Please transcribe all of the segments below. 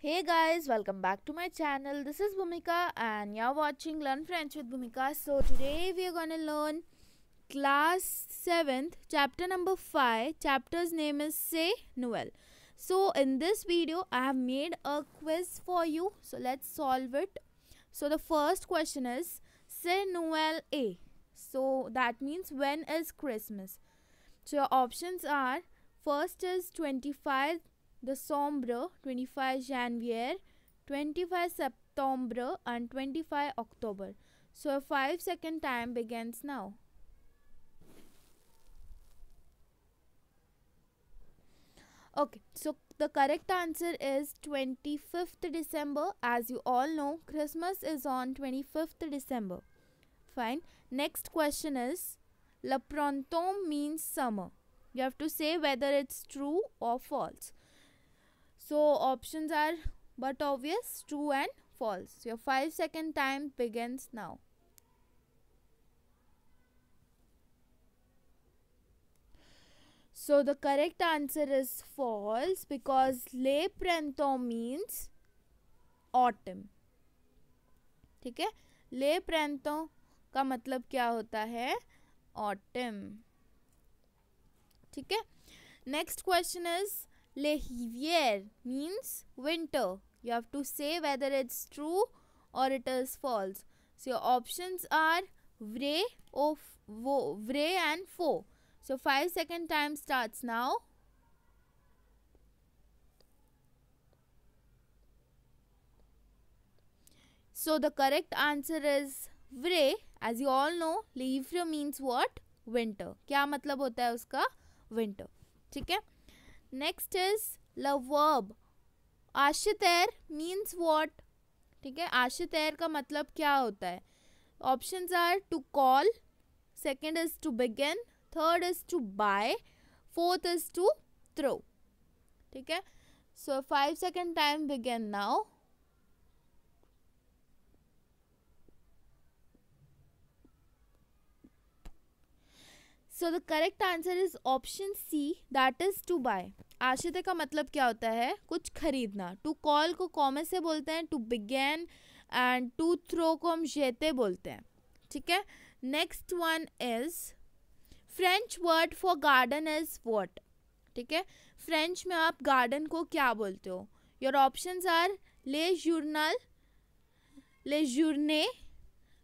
Hey guys, welcome back to my channel. This is Bhumika and you're watching Learn French with Bhumika. So today we are going to learn class 7th, chapter number 5. Chapter's name is Say Noel. So in this video, I have made a quiz for you. So let's solve it. So the first question is Say Noel A. So that means when is Christmas? So your options are first is 25th the Sombre 25 Janvier, 25 September and 25 October. So a 5 second time begins now. Okay, so the correct answer is 25th December. As you all know, Christmas is on 25th December. Fine. Next question is, Le printemps means summer. You have to say whether it's true or false. so options are but obvious true and false your 5 second time begins now so the correct answer is false because le pranto means autumn theek hai le pranto ka matlab kya hota hai autumn theek hai next question is Lehivier means winter. You have to say whether it's true or it is false. So your options are vre or vo, vre and fo. So five second time starts now. So the correct answer is vre. As you all know, Lehivier means what? Winter. क्या मतलब होता है उसका? Winter. ठीक है? Next is लवर्ब आशितर means what ठीक है आशितर का मतलब क्या होता है options are to call second is to begin third is to buy fourth is to throw ठीक है so five second time begin now so the correct answer is option C that is to buy आशिते का मतलब क्या होता है कुछ खरीदना टू कॉल को कॉमे से बोलते हैं to begin and to throw को हम जेते बोलते हैं ठीक है next one is French word for garden is what ठीक है फ्रेंच में आप गार्डन को क्या बोलते हो योर ऑप्शंस आर ले जूर्नल ले जूर्ने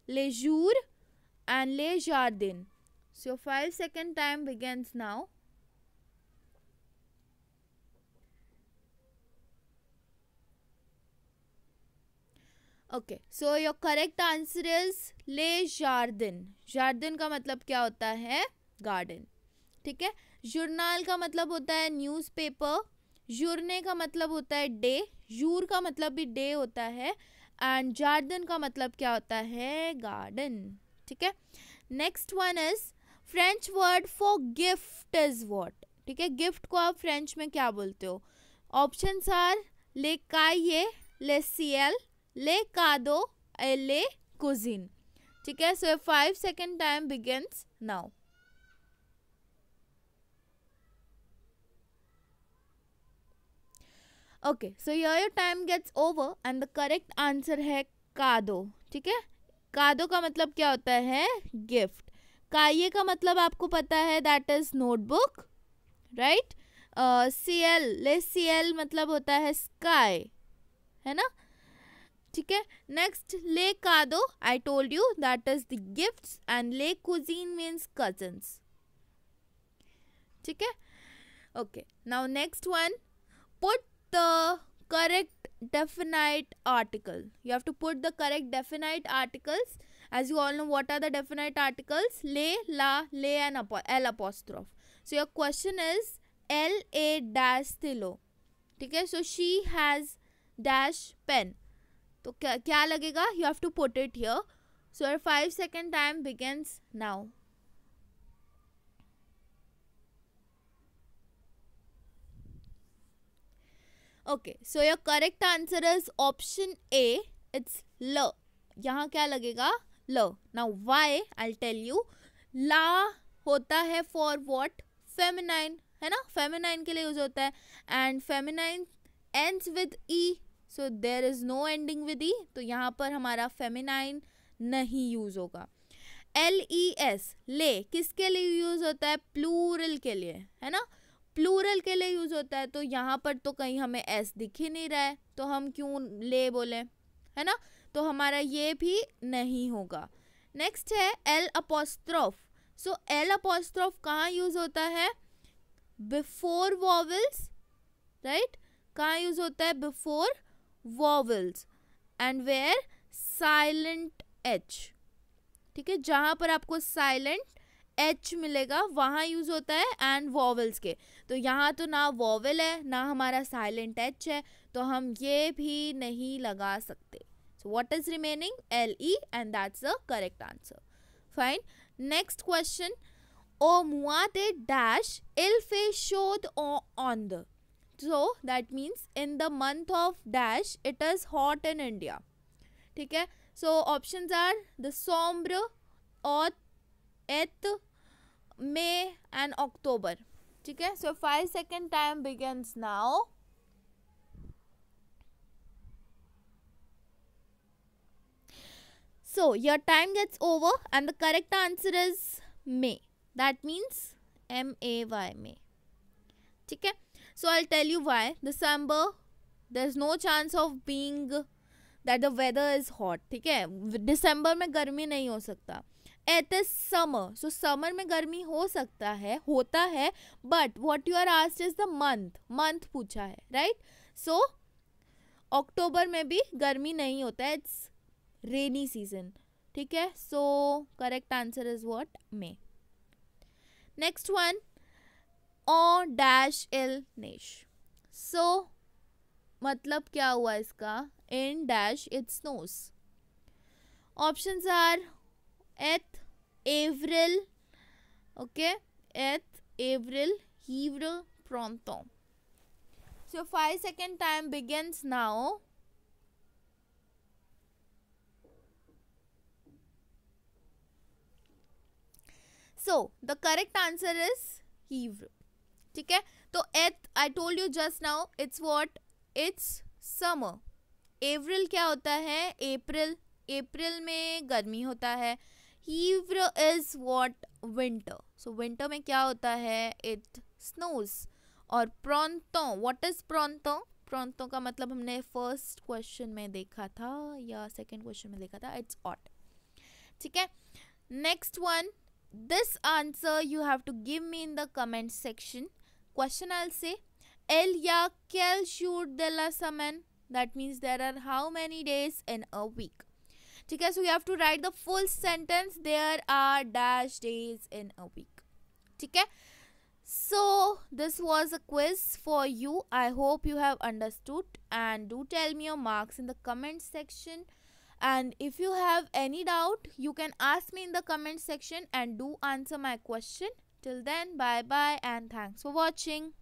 ले जूर एंड ले जार्दिन So 5 second time begins now. Okay so your correct answer is ले जार्दिन जार्दिन का मतलब क्या होता है गार्डन ठीक है जर्नाल का मतलब होता है न्यूज़पेपर जूरने का मतलब होता है डे जूर का मतलब भी डे होता है एंड जार्दन का मतलब क्या होता है गार्डन ठीक है next one is French word for gift is what ठीक है गिफ्ट को आप फ्रेंच में क्या बोलते हो ऑप्शन आर ले काइए ले सीएल ले कादो ले कुजिन ठीक है so five second time begins now okay so your your time gets over and the correct answer है कादो ठीक है कादो का मतलब क्या होता है गिफ्ट काये का मतलब आपको पता है दैट इज नोटबुक राइट सी एल ले सी एल मतलब होता है स्काई है ना ठीक है नेक्स्ट ले कादो I told you that is the gifts and ले कुजीन मीन्स कजन्स ठीक है okay now next one put the correct definite article you have to put the correct definite articles as you all know what are the definite articles le la le and apo apostrophe so your question is l a dash tilo okay so she has dash pen to kya kya lagega you have to put it here so your 5 second time begins now okay so your correct answer is option a it's l yahan kya lagega ल now why I tell you ला होता है for what feminine है ना feminine के लिए use होता है and feminine ends with E so there is no ending with E तो यहाँ पर हमारा फेमिनाइन नहीं यूज़ होगा एल ई एस ले किसके लिए यूज़ होता है प्लूरल के लिए है ना प्लूरल के लिए यूज़ होता है तो यहाँ पर तो कहीं हमें एस दिख ही नहीं रहा है तो हम क्यों ले बोलें है ना तो हमारा ये भी नहीं होगा नेक्स्ट है L apostrophe so L apostrophe कहाँ यूज़ होता है बिफोर वॉवल्स राइट कहाँ यूज़ होता है before vowels and where silent H ठीक है जहाँ पर आपको साइलेंट एच मिलेगा वहाँ यूज़ होता है एंड वॉवल्स के तो यहाँ तो ना वॉवल है ना हमारा साइलेंट एच है तो हम ये भी नहीं लगा सकते So what is remaining? LE and that's the correct answer. Fine. Next question. O muate dash ilfe shod on the. So that means in the month of dash it is hot in India. Okay. So options are the sombre, or eth, May and October. Okay. So five second time begins now. So your time gets over and the correct answer is May. That means M A Y May. Okay. So I'll tell you why. December, there's no chance of being that the weather is hot. theek hai December mein garmi nahi ho sakta it is summer so summer mein garmi ho sakta hai hota hai but what you are asked is the month month pucha hai right so october mein bhi garmi nahi hota it's rainy season ठीक है so correct answer is what मे next one O dash L नेश so मतलब क्या हुआ इसका in dash it snows option are एथ एवरिल ओके एथ एवरिल हीव्र प्रॉन्तो so 5 second time begins now so the correct answer is हीव्र ठीक है तो एथ I told you just now it's what it's summer एवरिल क्या होता है अप्रैल अप्रैल में गर्मी होता है हीव्र is what winter so winter में क्या होता है इट स्नोज और प्रॉन्तो वॉट इज प्रॉन्तो प्रॉन्तो का मतलब हमने फर्स्ट क्वेश्चन में देखा था या सेकेंड क्वेश्चन में देखा था इट्स ऑट ठीक है next one this answer you have to give me in the comment section question i'll say elia kel shoot de la saman that means there are how many days in a week okay so we have to write the full sentence there are dash days in a week okay so this was a quiz for you i hope you have understood and do tell me your marks in the comment section and if you have any doubt you can ask me in the comment section and do answer my question till then bye bye and thanks for watching